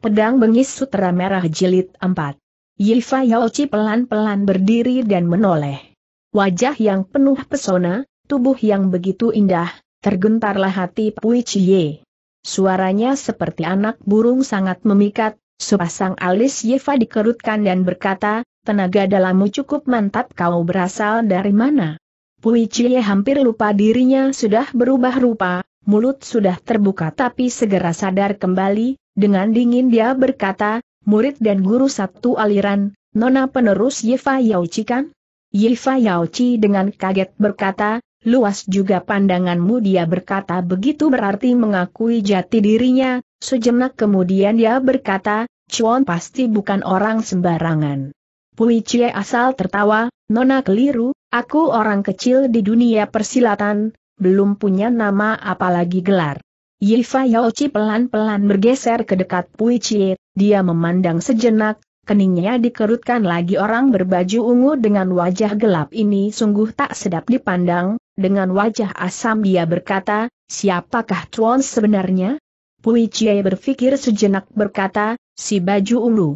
Pedang Bengis Sutra Merah Jilid 4 Yifa Yaochi pelan-pelan berdiri dan menoleh. Wajah yang penuh pesona, tubuh yang begitu indah, tergentarlah hati Pui Chie. Suaranya seperti anak burung sangat memikat, sepasang alis Yifa dikerutkan dan berkata, tenaga dalammu cukup mantap kau berasal dari mana? Pui Chie hampir lupa dirinya sudah berubah rupa, mulut sudah terbuka tapi segera sadar kembali, dengan dingin dia berkata, murid dan guru satu aliran, nona penerus Yifa Yauci kan? Yifa Yauci dengan kaget berkata, luas juga pandanganmu dia berkata begitu berarti mengakui jati dirinya, sejenak kemudian dia berkata, Chuan pasti bukan orang sembarangan. Pui Cie asal tertawa, Nona keliru, aku orang kecil di dunia persilatan, belum punya nama apalagi gelar. Yifa Yaochi pelan-pelan bergeser ke dekat Pui Chie, dia memandang sejenak, keningnya dikerutkan lagi orang berbaju ungu dengan wajah gelap ini sungguh tak sedap dipandang, dengan wajah asam dia berkata, siapakah Tuan sebenarnya? Pui Chie berpikir sejenak berkata, si baju ungu.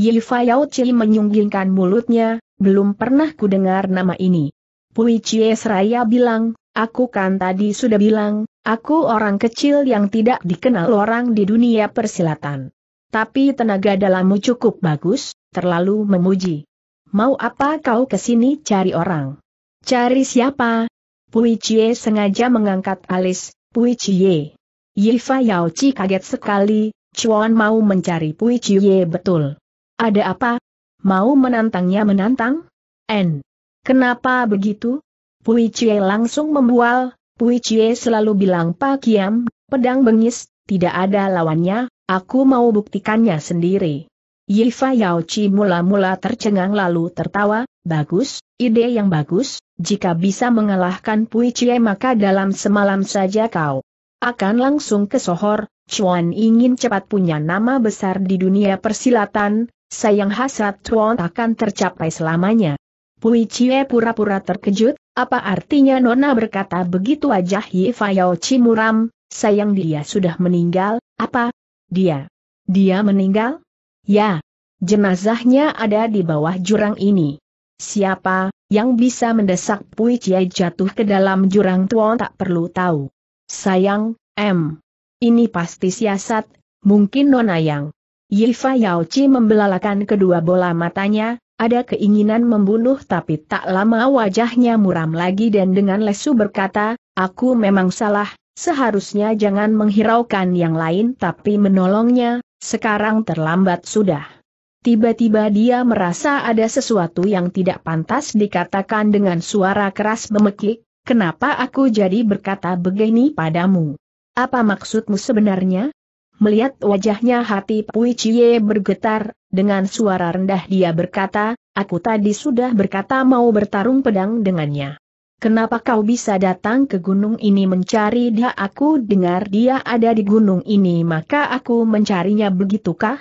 Yifa Yaochi menyunggingkan mulutnya, belum pernah kudengar nama ini. Pui Chie seraya bilang, aku kan tadi sudah bilang, Aku orang kecil yang tidak dikenal orang di dunia persilatan. Tapi tenaga dalammu cukup bagus, terlalu memuji. Mau apa kau kesini cari orang? Cari siapa? Pui Chie sengaja mengangkat alis, Pui Chie. Yifa Chi kaget sekali, Chuan mau mencari Pui Chie betul. Ada apa? Mau menantangnya menantang? N. Kenapa begitu? Pui Chie langsung membual, Pui selalu bilang Pak Kiam, pedang bengis, tidak ada lawannya, aku mau buktikannya sendiri. Yifa Yao Chi mula-mula tercengang lalu tertawa, bagus, ide yang bagus, jika bisa mengalahkan Pui Chie maka dalam semalam saja kau akan langsung ke Sohor, Chuan ingin cepat punya nama besar di dunia persilatan, sayang hasrat Chuan akan tercapai selamanya. Pui Chie pura-pura terkejut, apa artinya Nona berkata begitu wajah Yifayao Cimuram, sayang dia sudah meninggal, apa? Dia? Dia meninggal? Ya. Jenazahnya ada di bawah jurang ini. Siapa yang bisa mendesak Pui Chia jatuh ke dalam jurang tuan tak perlu tahu. Sayang, M. Ini pasti siasat, mungkin Nona yang. Yifayao Chi membelalakan kedua bola matanya, ada keinginan membunuh tapi tak lama wajahnya muram lagi dan dengan lesu berkata, aku memang salah, seharusnya jangan menghiraukan yang lain tapi menolongnya, sekarang terlambat sudah. Tiba-tiba dia merasa ada sesuatu yang tidak pantas dikatakan dengan suara keras memekik, kenapa aku jadi berkata begini padamu? Apa maksudmu sebenarnya? Melihat wajahnya hati Pui Cie bergetar, dengan suara rendah dia berkata, aku tadi sudah berkata mau bertarung pedang dengannya. Kenapa kau bisa datang ke gunung ini mencari dia? Aku dengar dia ada di gunung ini maka aku mencarinya begitukah?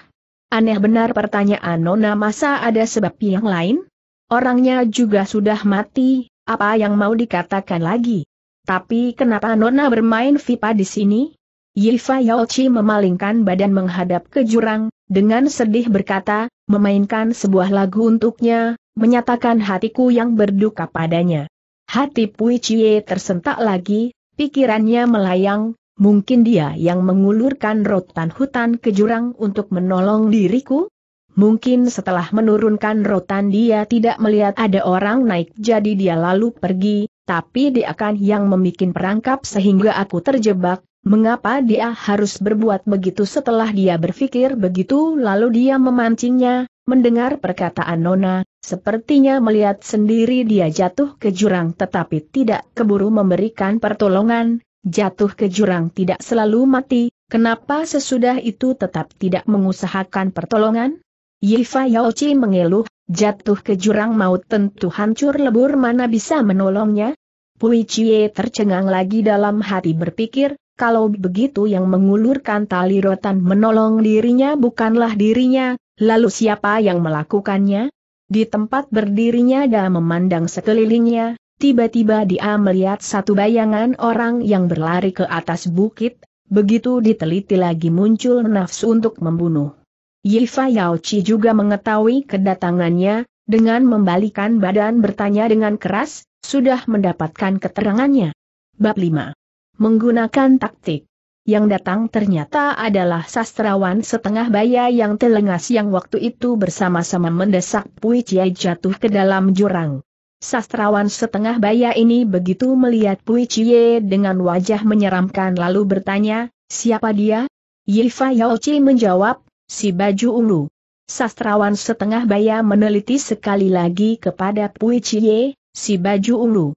Aneh benar pertanyaan Nona masa ada sebab yang lain? Orangnya juga sudah mati, apa yang mau dikatakan lagi? Tapi kenapa Nona bermain Vipa di sini? Yifa Yaochi memalingkan badan menghadap ke jurang, dengan sedih berkata, memainkan sebuah lagu untuknya, menyatakan hatiku yang berduka padanya. Hati Pui Chie tersentak lagi, pikirannya melayang, mungkin dia yang mengulurkan rotan hutan ke jurang untuk menolong diriku? Mungkin setelah menurunkan rotan dia tidak melihat ada orang naik jadi dia lalu pergi, tapi dia akan yang membuat perangkap sehingga aku terjebak, Mengapa dia harus berbuat begitu setelah dia berpikir begitu lalu dia memancingnya, mendengar perkataan Nona, sepertinya melihat sendiri dia jatuh ke jurang tetapi tidak keburu memberikan pertolongan, jatuh ke jurang tidak selalu mati, kenapa sesudah itu tetap tidak mengusahakan pertolongan? Yifa Yaochi mengeluh, jatuh ke jurang maut tentu hancur lebur mana bisa menolongnya? Pui Chie tercengang lagi dalam hati berpikir, kalau begitu yang mengulurkan tali rotan menolong dirinya bukanlah dirinya, lalu siapa yang melakukannya? Di tempat berdirinya dia memandang sekelilingnya, tiba-tiba dia melihat satu bayangan orang yang berlari ke atas bukit, begitu diteliti lagi muncul nafsu untuk membunuh. Yifa Yaochi juga mengetahui kedatangannya, dengan membalikan badan bertanya dengan keras, sudah mendapatkan keterangannya. Bab 5 menggunakan taktik. Yang datang ternyata adalah sastrawan setengah baya yang telengas yang waktu itu bersama-sama mendesak Pui Chiai jatuh ke dalam jurang. Sastrawan setengah baya ini begitu melihat Pui Chie dengan wajah menyeramkan lalu bertanya, siapa dia? Yifa Yaochi menjawab, si baju ungu. Sastrawan setengah baya meneliti sekali lagi kepada Pui Chie, si baju ungu.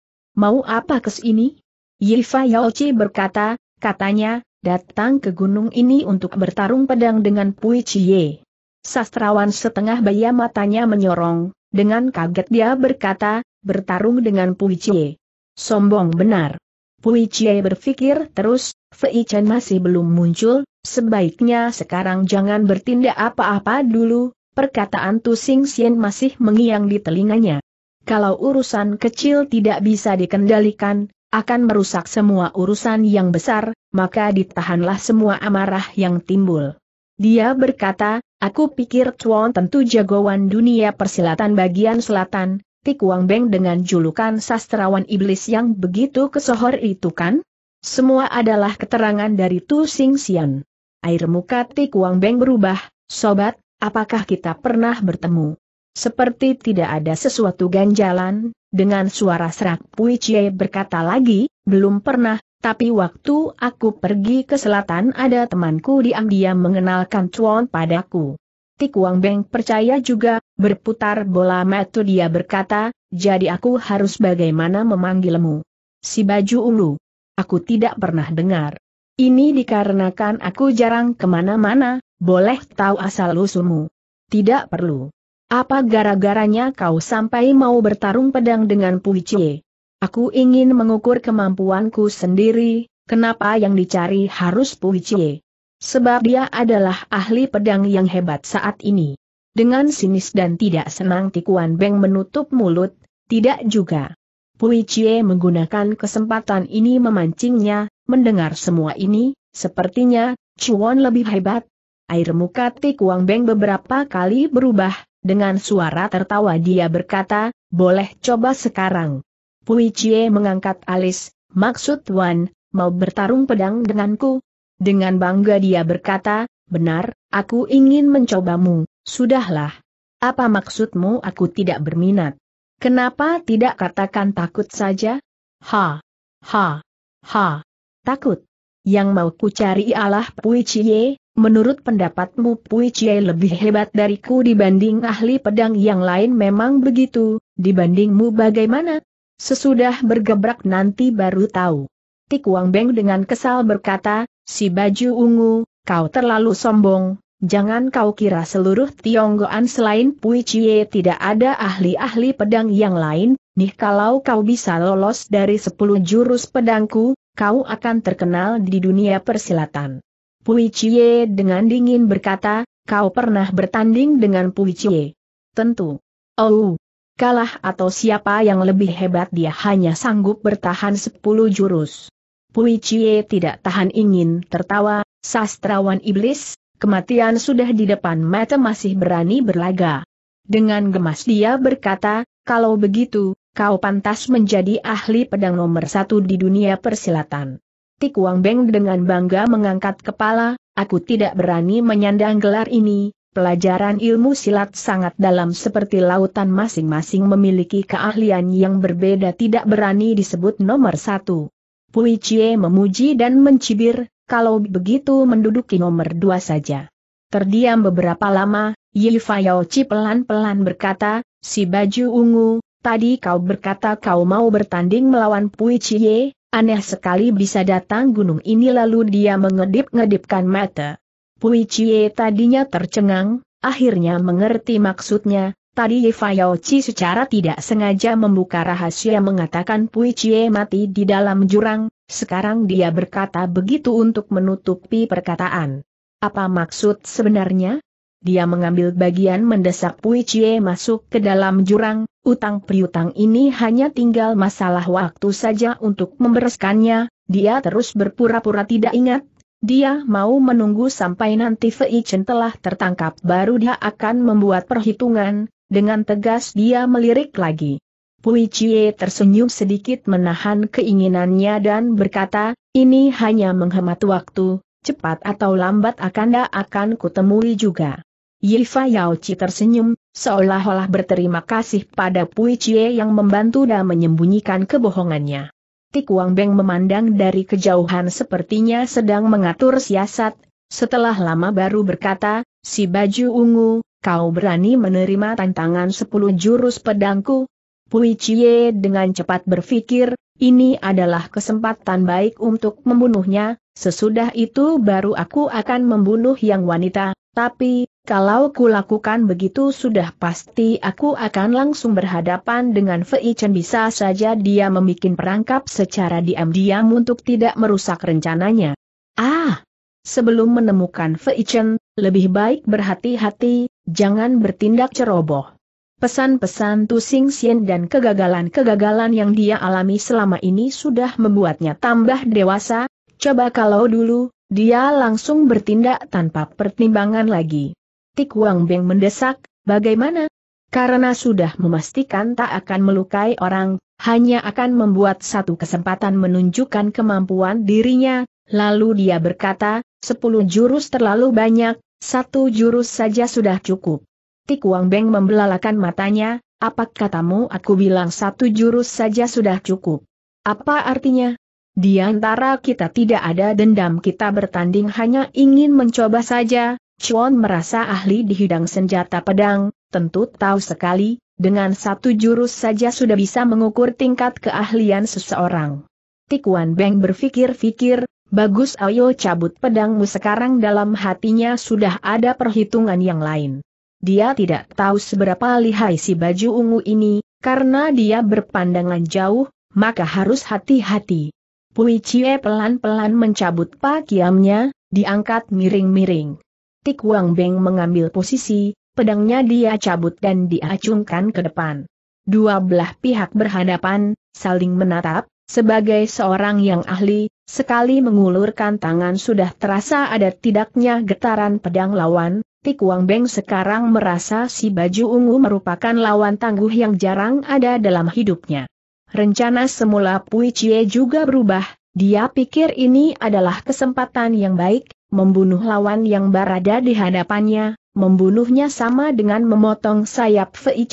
Mau apa kes ini? Yifa Yaochi berkata, katanya, datang ke gunung ini untuk bertarung pedang dengan Pui Chie. Sastrawan setengah baya matanya menyorong, dengan kaget dia berkata, bertarung dengan Pui Chie. Sombong benar. Pui Chie berpikir terus, Fei Chen masih belum muncul, sebaiknya sekarang jangan bertindak apa-apa dulu, perkataan Tu Sing Sien masih mengiang di telinganya. Kalau urusan kecil tidak bisa dikendalikan, akan merusak semua urusan yang besar, maka ditahanlah semua amarah yang timbul. Dia berkata, aku pikir Chuan tentu jagoan dunia persilatan bagian selatan, Tik Wang Beng dengan julukan sastrawan iblis yang begitu kesohor itu kan? Semua adalah keterangan dari Tu Sing Xian. Air muka Tik Wang Beng berubah, sobat, apakah kita pernah bertemu? Seperti tidak ada sesuatu ganjalan, dengan suara serak Pui Chie berkata lagi, belum pernah, tapi waktu aku pergi ke selatan ada temanku diam-diam mengenalkan Chuan padaku. Tik Wang Beng percaya juga, berputar bola metu dia berkata, jadi aku harus bagaimana memanggilmu. Si baju ulu. Aku tidak pernah dengar. Ini dikarenakan aku jarang kemana-mana, boleh tahu asal-usulmu. Tidak perlu. Apa gara-garanya kau sampai mau bertarung pedang dengan Puichie? Aku ingin mengukur kemampuanku sendiri, kenapa yang dicari harus Puichie? Sebab dia adalah ahli pedang yang hebat saat ini. Dengan sinis dan tidak senang Tikuan Beng menutup mulut, tidak juga. Puichie menggunakan kesempatan ini memancingnya, mendengar semua ini, sepertinya, Chuan lebih hebat. Air muka Tikuan Beng beberapa kali berubah, dengan suara tertawa dia berkata, boleh coba sekarang. Pui Chie mengangkat alis, maksud Wan, mau bertarung pedang denganku? Dengan bangga dia berkata, benar, aku ingin mencobamu, sudahlah. Apa maksudmu aku tidak berminat? Kenapa tidak katakan takut saja? Ha! Ha! Ha! Takut! Yang mau ku cari Allah Pui Chie, Menurut pendapatmu Pui Chie lebih hebat dariku dibanding ahli pedang yang lain memang begitu, dibandingmu bagaimana? Sesudah bergebrak nanti baru tahu. Tik Wang Beng dengan kesal berkata, si baju ungu, kau terlalu sombong, Jangan kau kira seluruh Tionggoan selain Pui Chie tidak ada ahli-ahli pedang yang lain, nih kalau kau bisa lolos dari sepuluh jurus pedangku, kau akan terkenal di dunia persilatan. Pui Cie dengan dingin berkata, kau pernah bertanding dengan Pui Cie. Tentu. Oh, kalah atau siapa yang lebih hebat dia hanya sanggup bertahan sepuluh jurus. Pui Cie tidak tahan ingin tertawa, sastrawan iblis, kematian sudah di depan mata masih berani berlaga. Dengan gemas dia berkata, kalau begitu, kau pantas menjadi ahli pedang nomor satu di dunia persilatan. Tik Wang Beng dengan bangga mengangkat kepala, aku tidak berani menyandang gelar ini, pelajaran ilmu silat sangat dalam seperti lautan masing-masing memiliki keahlian yang berbeda tidak berani disebut nomor satu. Pui Chie memuji dan mencibir, kalau begitu menduduki nomor dua saja. Terdiam beberapa lama, Yi Fayauci pelan-pelan berkata, si baju ungu, tadi kau berkata kau mau bertanding melawan Pui Chie, Aneh sekali bisa datang gunung ini lalu dia mengedip-ngedipkan mata. Pui Chie tadinya tercengang, akhirnya mengerti maksudnya, tadi Yifayao Chi secara tidak sengaja membuka rahasia mengatakan Pui Chie mati di dalam jurang, sekarang dia berkata begitu untuk menutupi perkataan. Apa maksud sebenarnya? dia mengambil bagian mendesak Pui Chie masuk ke dalam jurang, utang priutang ini hanya tinggal masalah waktu saja untuk membereskannya, dia terus berpura-pura tidak ingat, dia mau menunggu sampai nanti Fei Chen telah tertangkap baru dia akan membuat perhitungan, dengan tegas dia melirik lagi. Pui Chie tersenyum sedikit menahan keinginannya dan berkata, ini hanya menghemat waktu, cepat atau lambat akan dia akan kutemui juga. Yifa Yaochi tersenyum, seolah-olah berterima kasih pada Pui Chie yang membantu dan menyembunyikan kebohongannya. Tik Wang Beng memandang dari kejauhan sepertinya sedang mengatur siasat, setelah lama baru berkata, si baju ungu, kau berani menerima tantangan sepuluh jurus pedangku? Pui Chie dengan cepat berpikir, ini adalah kesempatan baik untuk membunuhnya, sesudah itu baru aku akan membunuh yang wanita, tapi, kalau kulakukan begitu sudah pasti aku akan langsung berhadapan dengan Fei Chen bisa saja dia membuat perangkap secara diam-diam untuk tidak merusak rencananya. Ah! Sebelum menemukan Fei Chen, lebih baik berhati-hati, jangan bertindak ceroboh. Pesan-pesan Tu Sing Xian dan kegagalan-kegagalan yang dia alami selama ini sudah membuatnya tambah dewasa, coba kalau dulu, dia langsung bertindak tanpa pertimbangan lagi. Tik Wang Beng mendesak, bagaimana? Karena sudah memastikan tak akan melukai orang, hanya akan membuat satu kesempatan menunjukkan kemampuan dirinya, lalu dia berkata, sepuluh jurus terlalu banyak, satu jurus saja sudah cukup. Tik Wang Beng membelalakan matanya, apa katamu aku bilang satu jurus saja sudah cukup? Apa artinya? Di antara kita tidak ada dendam kita bertanding hanya ingin mencoba saja, Chuan merasa ahli di hidang senjata pedang, tentu tahu sekali, dengan satu jurus saja sudah bisa mengukur tingkat keahlian seseorang. Tikuan Beng berpikir-pikir, bagus ayo cabut pedangmu sekarang dalam hatinya sudah ada perhitungan yang lain. Dia tidak tahu seberapa lihai si baju ungu ini, karena dia berpandangan jauh, maka harus hati-hati. Pui Cie pelan-pelan mencabut pakiamnya, diangkat miring-miring. Tik Wang Beng mengambil posisi, pedangnya dia cabut dan diacungkan ke depan. Dua belah pihak berhadapan, saling menatap, sebagai seorang yang ahli, sekali mengulurkan tangan sudah terasa ada tidaknya getaran pedang lawan, Tik Wang Beng sekarang merasa si baju ungu merupakan lawan tangguh yang jarang ada dalam hidupnya. Rencana semula Pui Chie juga berubah, dia pikir ini adalah kesempatan yang baik, membunuh lawan yang berada di hadapannya, membunuhnya sama dengan memotong sayap Fei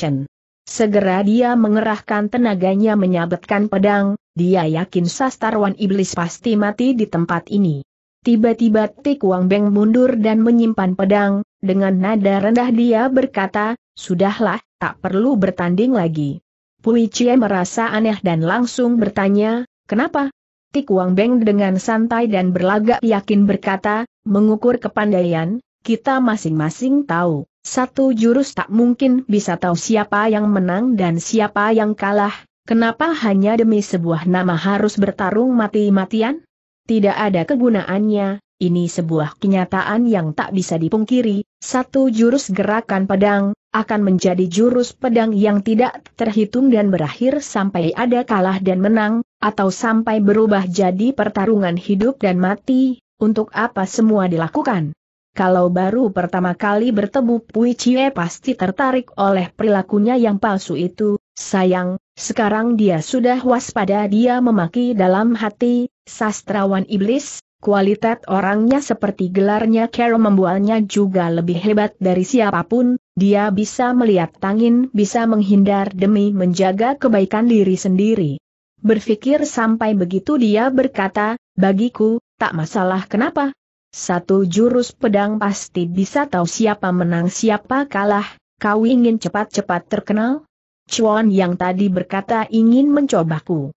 Segera dia mengerahkan tenaganya menyabetkan pedang, dia yakin sastarwan iblis pasti mati di tempat ini. Tiba-tiba Tik Wang Beng mundur dan menyimpan pedang, dengan nada rendah dia berkata, Sudahlah, tak perlu bertanding lagi. Pui Cie merasa aneh dan langsung bertanya, kenapa? Wang Beng dengan santai dan berlagak yakin berkata, mengukur kepandaian, kita masing-masing tahu, satu jurus tak mungkin bisa tahu siapa yang menang dan siapa yang kalah, kenapa hanya demi sebuah nama harus bertarung mati-matian? Tidak ada kegunaannya, ini sebuah kenyataan yang tak bisa dipungkiri, satu jurus gerakan pedang, akan menjadi jurus pedang yang tidak terhitung dan berakhir sampai ada kalah dan menang, atau sampai berubah jadi pertarungan hidup dan mati, untuk apa semua dilakukan? Kalau baru pertama kali bertemu Pui Chie pasti tertarik oleh perilakunya yang palsu itu, sayang, sekarang dia sudah waspada dia memaki dalam hati, sastrawan iblis, kualitas orangnya seperti gelarnya Kero membualnya juga lebih hebat dari siapapun, dia bisa melihat tangin, bisa menghindar demi menjaga kebaikan diri sendiri. Berpikir sampai begitu dia berkata, bagiku, tak masalah kenapa. Satu jurus pedang pasti bisa tahu siapa menang siapa kalah, kau ingin cepat-cepat terkenal? Chuan yang tadi berkata ingin mencobaku.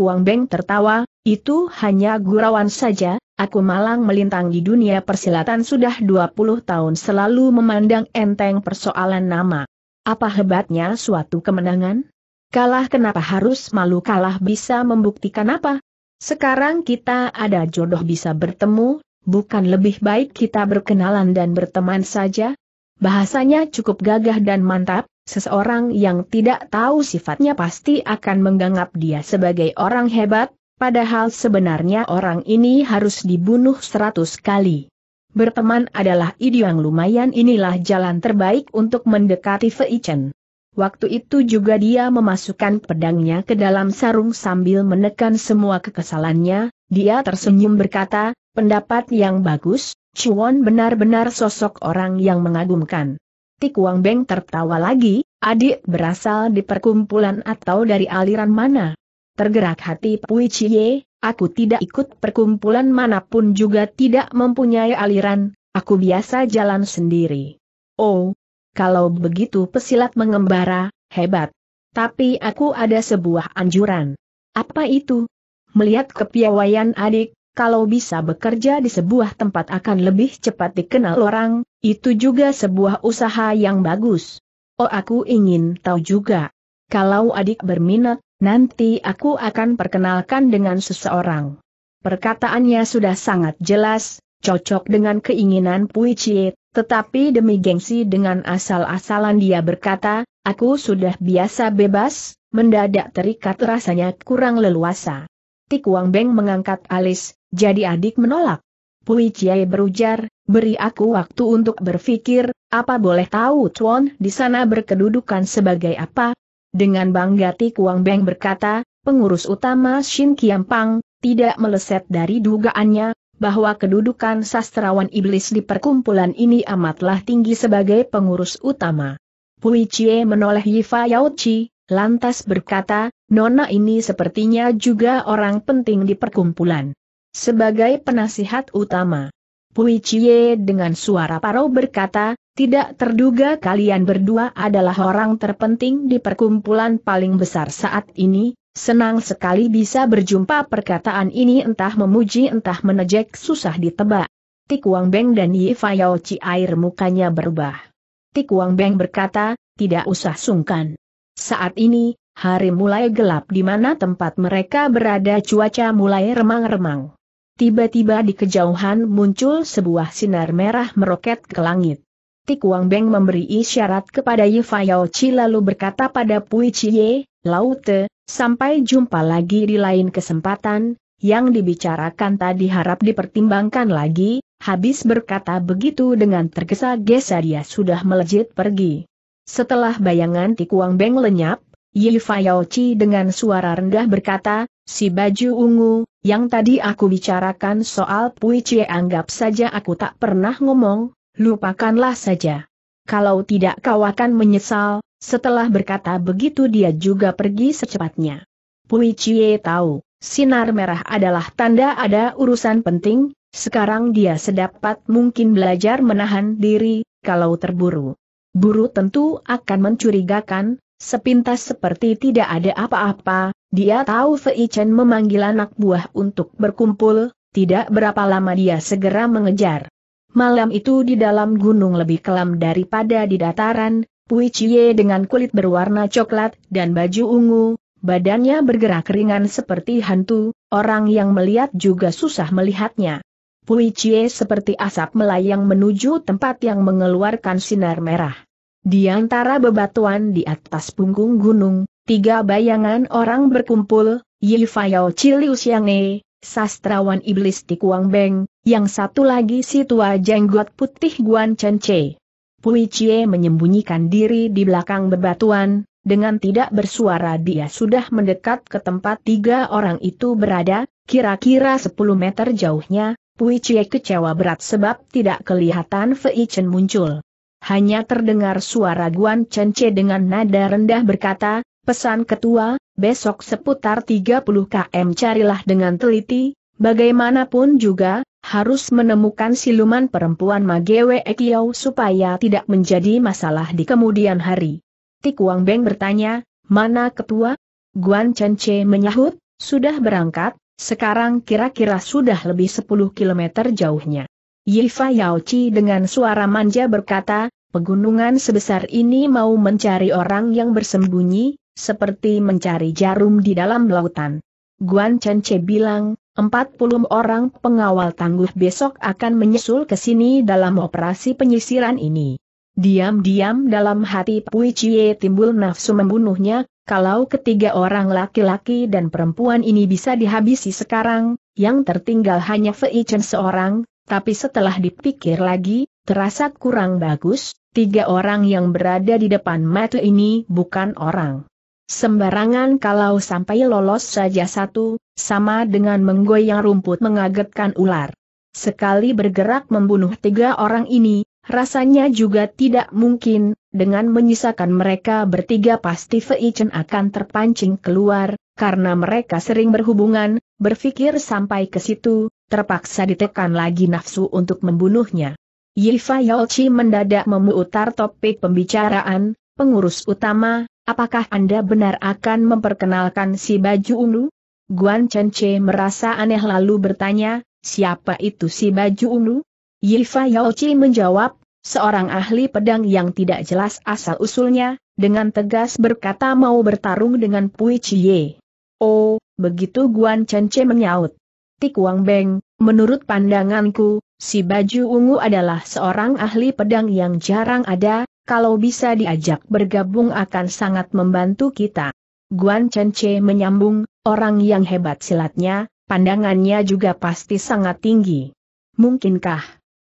Wang Beng tertawa, itu hanya gurauan saja, aku malang melintang di dunia persilatan sudah 20 tahun selalu memandang enteng persoalan nama. Apa hebatnya suatu kemenangan? Kalah kenapa harus malu kalah bisa membuktikan apa? Sekarang kita ada jodoh bisa bertemu, bukan lebih baik kita berkenalan dan berteman saja? Bahasanya cukup gagah dan mantap, seseorang yang tidak tahu sifatnya pasti akan menganggap dia sebagai orang hebat, padahal sebenarnya orang ini harus dibunuh seratus kali. Berteman adalah ide yang lumayan inilah jalan terbaik untuk mendekati Feichen. Waktu itu juga dia memasukkan pedangnya ke dalam sarung sambil menekan semua kekesalannya, dia tersenyum berkata, pendapat yang bagus, Chuan benar-benar sosok orang yang mengagumkan. Tik Wang Beng tertawa lagi, adik berasal di perkumpulan atau dari aliran mana? Tergerak hati Pui Chie, aku tidak ikut perkumpulan manapun juga tidak mempunyai aliran, aku biasa jalan sendiri. Oh, kalau begitu pesilat mengembara, hebat. Tapi aku ada sebuah anjuran. Apa itu? Melihat kepiawaian adik, kalau bisa bekerja di sebuah tempat akan lebih cepat dikenal orang, itu juga sebuah usaha yang bagus. Oh aku ingin tahu juga. Kalau adik berminat, nanti aku akan perkenalkan dengan seseorang. Perkataannya sudah sangat jelas, cocok dengan keinginan Pui Chie, tetapi demi gengsi dengan asal-asalan dia berkata, aku sudah biasa bebas, mendadak terikat rasanya kurang leluasa. Tik Wang Beng mengangkat alis, jadi adik menolak. Pui Chiai berujar, beri aku waktu untuk berpikir, apa boleh tahu Tuan di sana berkedudukan sebagai apa? Dengan bangga Tik Wang Beng berkata, pengurus utama Shin Kiampang, tidak meleset dari dugaannya, bahwa kedudukan sastrawan iblis di perkumpulan ini amatlah tinggi sebagai pengurus utama. Pui Chie menoleh Yifa Yaochi, lantas berkata, Nona ini sepertinya juga orang penting di perkumpulan. Sebagai penasihat utama, Pui Chie dengan suara parau berkata, tidak terduga kalian berdua adalah orang terpenting di perkumpulan paling besar saat ini, Senang sekali bisa berjumpa perkataan ini entah memuji entah menejek susah ditebak. Tik Beng dan Yi Fayao Ci air mukanya berubah. Tik Beng berkata, tidak usah sungkan. Saat ini, hari mulai gelap di mana tempat mereka berada cuaca mulai remang-remang. Tiba-tiba di kejauhan muncul sebuah sinar merah meroket ke langit. Tik Beng memberi isyarat kepada Yi Fayao Chi lalu berkata pada Pui Ye, Laute, Sampai jumpa lagi di lain kesempatan, yang dibicarakan tadi harap dipertimbangkan lagi, habis berkata begitu dengan tergesa-gesa dia sudah melejit pergi. Setelah bayangan Tikuang Beng lenyap, Yi Fayoci dengan suara rendah berkata, si baju ungu, yang tadi aku bicarakan soal Pui Cie anggap saja aku tak pernah ngomong, lupakanlah saja. Kalau tidak kau akan menyesal, setelah berkata begitu dia juga pergi secepatnya. Pui Chie tahu, sinar merah adalah tanda ada urusan penting, sekarang dia sedapat mungkin belajar menahan diri, kalau terburu. Buru tentu akan mencurigakan, sepintas seperti tidak ada apa-apa, dia tahu Fei Chen memanggil anak buah untuk berkumpul, tidak berapa lama dia segera mengejar. Malam itu di dalam gunung lebih kelam daripada di dataran, Pui Chie dengan kulit berwarna coklat dan baju ungu, badannya bergerak ringan seperti hantu, orang yang melihat juga susah melihatnya. Pui Chie seperti asap melayang menuju tempat yang mengeluarkan sinar merah. Di antara bebatuan di atas punggung gunung, tiga bayangan orang berkumpul, Yifayao Chiliu Siangne, sastrawan iblis Tikuang Beng, yang satu lagi si tua jenggot putih Guan Chen Che. Pui Cie menyembunyikan diri di belakang bebatuan, dengan tidak bersuara dia sudah mendekat ke tempat tiga orang itu berada, kira-kira 10 meter jauhnya, Pui Cie kecewa berat sebab tidak kelihatan Fei Chen muncul. Hanya terdengar suara Guan Chen Che dengan nada rendah berkata, pesan ketua, besok seputar 30 km carilah dengan teliti, Bagaimanapun juga, harus menemukan siluman perempuan Magewe Ekiau supaya tidak menjadi masalah di kemudian hari. Tik Wang Beng bertanya, mana ketua? Guan Chen Che menyahut, sudah berangkat, sekarang kira-kira sudah lebih 10 km jauhnya. Yifa Yaochi dengan suara manja berkata, Pegunungan sebesar ini mau mencari orang yang bersembunyi, seperti mencari jarum di dalam lautan. Guan Chen Che bilang, 40 orang pengawal tangguh besok akan menyusul ke sini dalam operasi penyisiran ini. Diam-diam dalam hati Pui Chie timbul nafsu membunuhnya, kalau ketiga orang laki-laki dan perempuan ini bisa dihabisi sekarang, yang tertinggal hanya Fei Chen seorang, tapi setelah dipikir lagi, terasa kurang bagus, tiga orang yang berada di depan mata ini bukan orang. Sembarangan kalau sampai lolos saja satu, sama dengan menggoyang rumput mengagetkan ular. Sekali bergerak membunuh tiga orang ini, rasanya juga tidak mungkin, dengan menyisakan mereka bertiga pasti Fei Chen akan terpancing keluar, karena mereka sering berhubungan, berpikir sampai ke situ, terpaksa ditekan lagi nafsu untuk membunuhnya. Yifa Yolchi mendadak memutar topik pembicaraan, pengurus utama, Apakah Anda benar akan memperkenalkan si baju ungu? Guan Chen Che merasa aneh lalu bertanya, siapa itu si baju ungu? Yifa Chi menjawab, seorang ahli pedang yang tidak jelas asal-usulnya, dengan tegas berkata mau bertarung dengan Pui Chie. Oh, begitu Guan Chen Che menyaut. Tik Wang Beng, menurut pandanganku, si baju ungu adalah seorang ahli pedang yang jarang ada, kalau bisa diajak bergabung akan sangat membantu kita. Guan Chen menyambung, orang yang hebat silatnya, pandangannya juga pasti sangat tinggi. Mungkinkah?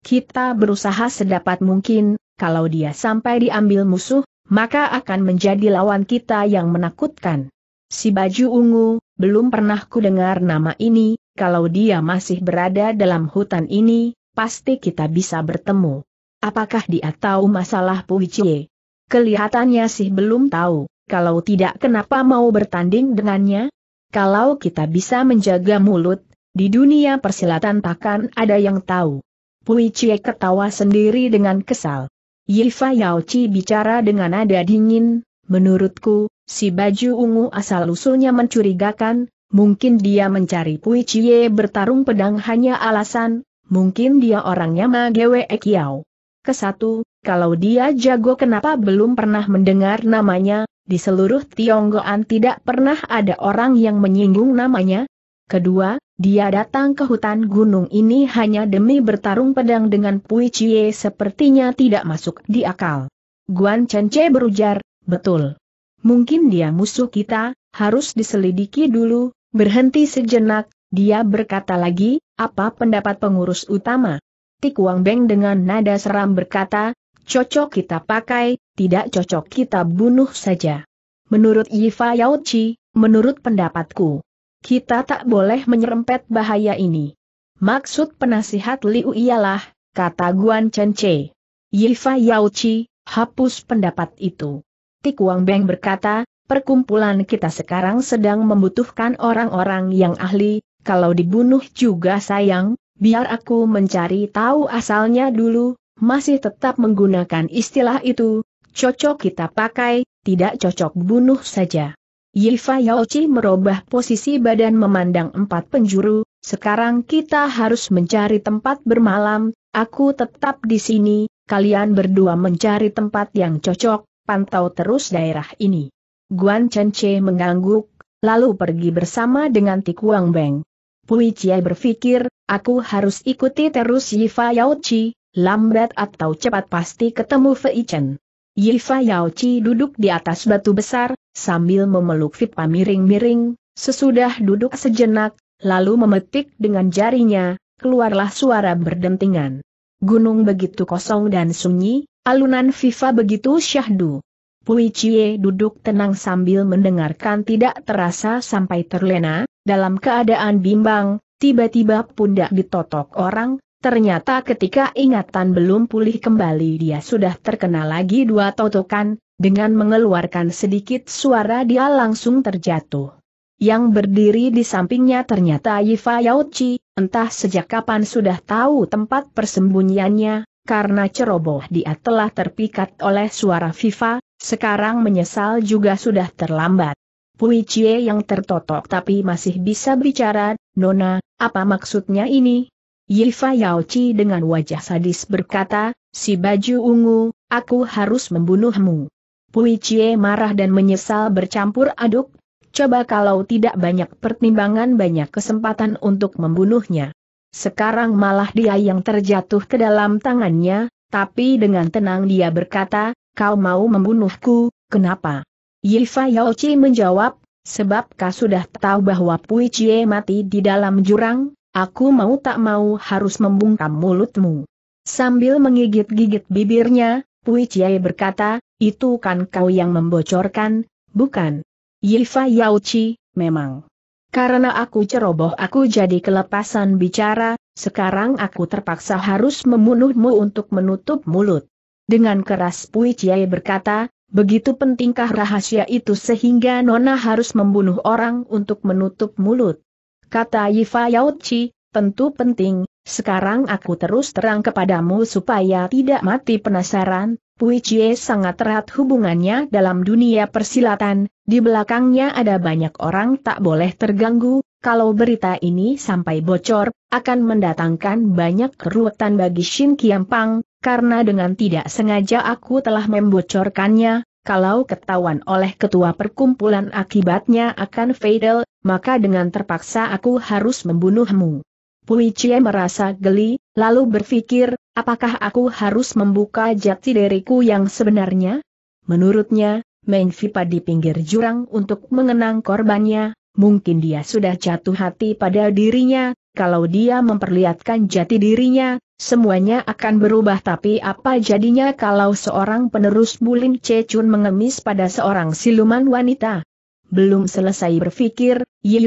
Kita berusaha sedapat mungkin, kalau dia sampai diambil musuh, maka akan menjadi lawan kita yang menakutkan. Si baju ungu, belum pernah ku dengar nama ini, kalau dia masih berada dalam hutan ini, pasti kita bisa bertemu. Apakah dia tahu masalah Puhichie? Kelihatannya sih belum tahu, kalau tidak kenapa mau bertanding dengannya? Kalau kita bisa menjaga mulut, di dunia persilatan takkan ada yang tahu. Puichie ketawa sendiri dengan kesal. Yifa Yaochi bicara dengan nada dingin, menurutku, si baju ungu asal-usulnya mencurigakan, mungkin dia mencari Puichie bertarung pedang hanya alasan, mungkin dia orangnya Magewe Gwe Kesatu, kalau dia jago kenapa belum pernah mendengar namanya, di seluruh Tionggoan tidak pernah ada orang yang menyinggung namanya. Kedua, dia datang ke hutan gunung ini hanya demi bertarung pedang dengan Pui Chie sepertinya tidak masuk di akal. Guan Chen Che berujar, betul. Mungkin dia musuh kita, harus diselidiki dulu, berhenti sejenak, dia berkata lagi, apa pendapat pengurus utama? Tik Wang Beng dengan nada seram berkata, cocok kita pakai, tidak cocok kita bunuh saja. Menurut Yifa Chi, menurut pendapatku, kita tak boleh menyerempet bahaya ini. Maksud penasihat Liu ialah, kata Guan Chen Che. Yifa Chi, hapus pendapat itu. Tik Wang Beng berkata, perkumpulan kita sekarang sedang membutuhkan orang-orang yang ahli, kalau dibunuh juga sayang, biar aku mencari tahu asalnya dulu, masih tetap menggunakan istilah itu, cocok kita pakai, tidak cocok bunuh saja. Yifa Yaochi merubah posisi badan memandang empat penjuru, sekarang kita harus mencari tempat bermalam, aku tetap di sini, kalian berdua mencari tempat yang cocok, pantau terus daerah ini. Guan Chen Che mengangguk, lalu pergi bersama dengan Tikuang Beng. Pui Chie berpikir, aku harus ikuti terus Yifa Yaochi, lambat atau cepat pasti ketemu Fei Chen. Yifa Yaochi duduk di atas batu besar, sambil memeluk Vipa miring-miring, sesudah duduk sejenak, lalu memetik dengan jarinya, keluarlah suara berdentingan. Gunung begitu kosong dan sunyi, alunan Viva begitu syahdu. Pui Chie duduk tenang sambil mendengarkan tidak terasa sampai terlena, dalam keadaan bimbang, tiba-tiba pundak ditotok orang, ternyata ketika ingatan belum pulih kembali dia sudah terkena lagi dua totokan, dengan mengeluarkan sedikit suara dia langsung terjatuh. Yang berdiri di sampingnya ternyata Yifa Yauchi, entah sejak kapan sudah tahu tempat persembunyiannya, karena ceroboh dia telah terpikat oleh suara FIFA, sekarang menyesal juga sudah terlambat. Pui Cie yang tertotok tapi masih bisa bicara, Nona, apa maksudnya ini? Yifa Yao Chi dengan wajah sadis berkata, si baju ungu, aku harus membunuhmu. Pui Cie marah dan menyesal bercampur aduk, coba kalau tidak banyak pertimbangan banyak kesempatan untuk membunuhnya. Sekarang malah dia yang terjatuh ke dalam tangannya, tapi dengan tenang dia berkata, kau mau membunuhku, kenapa? Yifa Yaochi menjawab, sebab kau sudah tahu bahwa Pui Chie mati di dalam jurang, aku mau tak mau harus membungkam mulutmu. Sambil menggigit-gigit bibirnya, Pui Chie berkata, itu kan kau yang membocorkan, bukan? Yifa Yaochi, memang. Karena aku ceroboh aku jadi kelepasan bicara, sekarang aku terpaksa harus membunuhmu untuk menutup mulut. Dengan keras Pui Chie berkata, Begitu pentingkah rahasia itu sehingga Nona harus membunuh orang untuk menutup mulut. Kata Yifa Yautchi, tentu penting, sekarang aku terus terang kepadamu supaya tidak mati penasaran, Pui Chie sangat erat hubungannya dalam dunia persilatan, di belakangnya ada banyak orang tak boleh terganggu, kalau berita ini sampai bocor, akan mendatangkan banyak keruwetan bagi Shin Kiampang, karena dengan tidak sengaja aku telah membocorkannya, kalau ketahuan oleh ketua perkumpulan akibatnya akan fatal, maka dengan terpaksa aku harus membunuhmu. Pui Cie merasa geli, lalu berpikir, apakah aku harus membuka jati diriku yang sebenarnya? Menurutnya, Main Vipa di pinggir jurang untuk mengenang korbannya, mungkin dia sudah jatuh hati pada dirinya, kalau dia memperlihatkan jati dirinya, semuanya akan berubah tapi apa jadinya kalau seorang penerus Bulim Cecun mengemis pada seorang siluman wanita? Belum selesai berpikir, Yi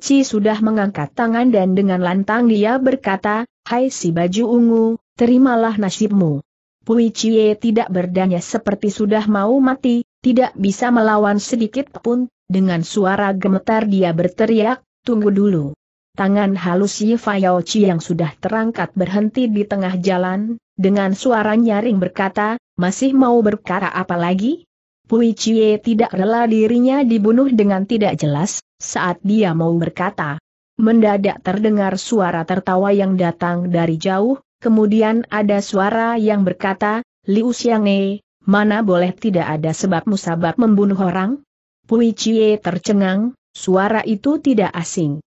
Chi sudah mengangkat tangan dan dengan lantang dia berkata, Hai si baju ungu, terimalah nasibmu. Pui Chie tidak berdanya seperti sudah mau mati, tidak bisa melawan sedikit pun, dengan suara gemetar dia berteriak, tunggu dulu. Tangan halus Yifa Chi yang sudah terangkat berhenti di tengah jalan, dengan suara nyaring berkata, masih mau berkara apa lagi? Pui Chie tidak rela dirinya dibunuh dengan tidak jelas, saat dia mau berkata. Mendadak terdengar suara tertawa yang datang dari jauh, kemudian ada suara yang berkata, Liu Xiang'e, mana boleh tidak ada sebab musabab membunuh orang? Pui Chie tercengang, suara itu tidak asing.